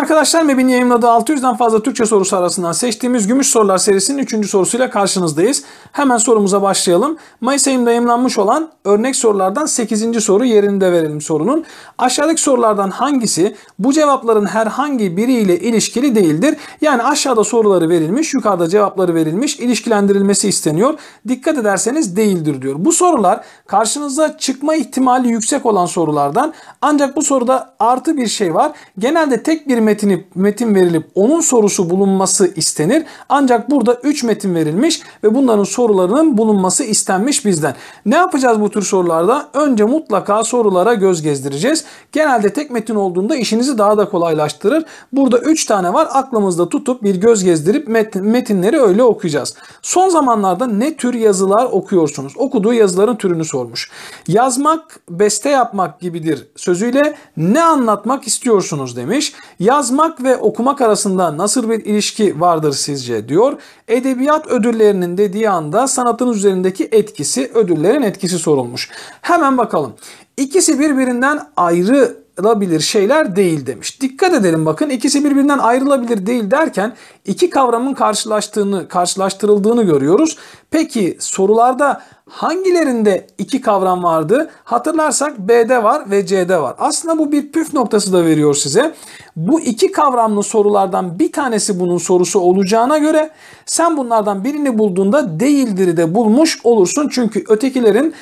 Arkadaşlar MEB'in yayınladığı 600'den fazla Türkçe sorusu arasından seçtiğimiz Gümüş Sorular serisinin 3. sorusuyla karşınızdayız. Hemen sorumuza başlayalım. Mayıs ayında yayınlanmış olan örnek sorulardan 8. soru yerinde verelim sorunun. Aşağıdaki sorulardan hangisi bu cevapların herhangi biriyle ilişkili değildir? Yani aşağıda soruları verilmiş, yukarıda cevapları verilmiş, ilişkilendirilmesi isteniyor. Dikkat ederseniz değildir diyor. Bu sorular karşınıza çıkma ihtimali yüksek olan sorulardan ancak bu soruda artı bir şey var. Genelde tek bir metini, metin verilip onun sorusu bulunması istenir. Ancak burada 3 metin verilmiş ve bunların sorularının bulunması istenmiş bizden. Ne yapacağız bu tür sorularda? Önce mutlaka sorulara göz gezdireceğiz. Genelde tek metin olduğunda işinizi daha da kolaylaştırır. Burada 3 tane var. Aklımızda tutup bir göz gezdirip metinleri öyle okuyacağız. Son zamanlarda ne tür yazılar okuyorsunuz? Okuduğu yazıların türünü sormuş. Yazmak, beste yapmak gibidir sözüyle ne anlatmak istiyorsunuz demiş. Ya Yazmak ve okumak arasında nasıl bir ilişki vardır sizce diyor. Edebiyat ödüllerinin dediği anda sanatın üzerindeki etkisi, ödüllerin etkisi sorulmuş. Hemen bakalım. İkisi birbirinden ayrı ayrılabilir şeyler değil demiş. Dikkat edelim bakın ikisi birbirinden ayrılabilir değil derken iki kavramın karşılaştığını, karşılaştırıldığını görüyoruz. Peki sorularda hangilerinde iki kavram vardı? Hatırlarsak B'de var ve C'de var. Aslında bu bir püf noktası da veriyor size. Bu iki kavramlı sorulardan bir tanesi bunun sorusu olacağına göre sen bunlardan birini bulduğunda değildir'i de bulmuş olursun. Çünkü ötekilerin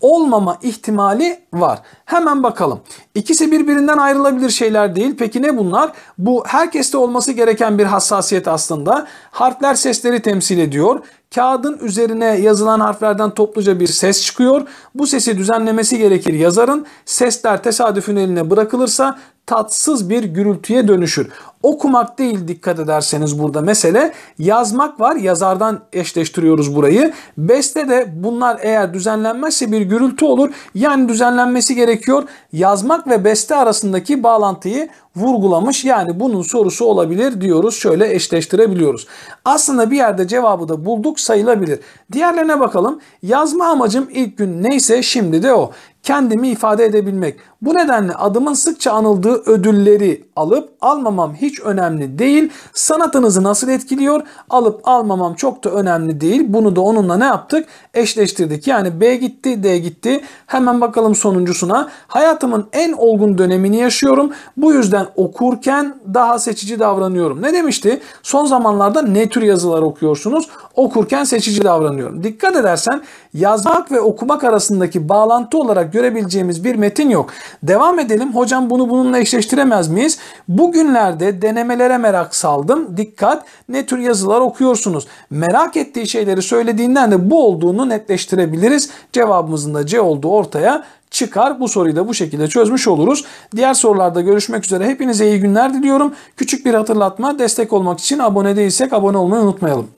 olmama ihtimali var. Hemen bakalım. İkisi birbirinden ayrılabilir şeyler değil. Peki ne bunlar? Bu herkeste olması gereken bir hassasiyet aslında. Harfler sesleri temsil ediyor. Kağıdın üzerine yazılan harflerden topluca bir ses çıkıyor. Bu sesi düzenlemesi gerekir yazarın. Sesler tesadüfün eline bırakılırsa tatsız bir gürültüye dönüşür. Okumak değil dikkat ederseniz burada mesele yazmak var. Yazardan eşleştiriyoruz burayı. Beste de bunlar eğer düzenlenmezse bir gürültü olur. Yani düzenlenmesi gerekiyor. Yazmak ve beste arasındaki bağlantıyı vurgulamış. Yani bunun sorusu olabilir diyoruz. Şöyle eşleştirebiliyoruz. Aslında bir yerde cevabı da bulduk sayılabilir. Diğerlerine bakalım. Yazma amacım ilk gün neyse şimdi de o. Kendimi ifade edebilmek. Bu nedenle adımın sıkça anıldığı ödülleri alıp almamam hiç önemli değil. Sanatınızı nasıl etkiliyor? Alıp almamam çok da önemli değil. Bunu da onunla ne yaptık? Eşleştirdik. Yani B gitti, D gitti. Hemen bakalım sonuncusuna. Hayatımın en olgun dönemini yaşıyorum. Bu yüzden okurken daha seçici davranıyorum. Ne demişti? Son zamanlarda ne tür yazılar okuyorsunuz? Okurken seçici davranıyorum. Dikkat edersen yazmak ve okumak arasındaki bağlantı olarak görebileceğimiz bir metin yok. Devam edelim. Hocam bunu bununla eşleştiremez miyiz? Bugünlerde denemelere merak saldım. Dikkat ne tür yazılar okuyorsunuz? Merak ettiği şeyleri söylediğinden de bu olduğunu netleştirebiliriz. Cevabımızın da C olduğu ortaya çıkar. Bu soruyu da bu şekilde çözmüş oluruz. Diğer sorularda görüşmek üzere. Hepinize iyi günler diliyorum. Küçük bir hatırlatma. Destek olmak için abone değilsek abone olmayı unutmayalım.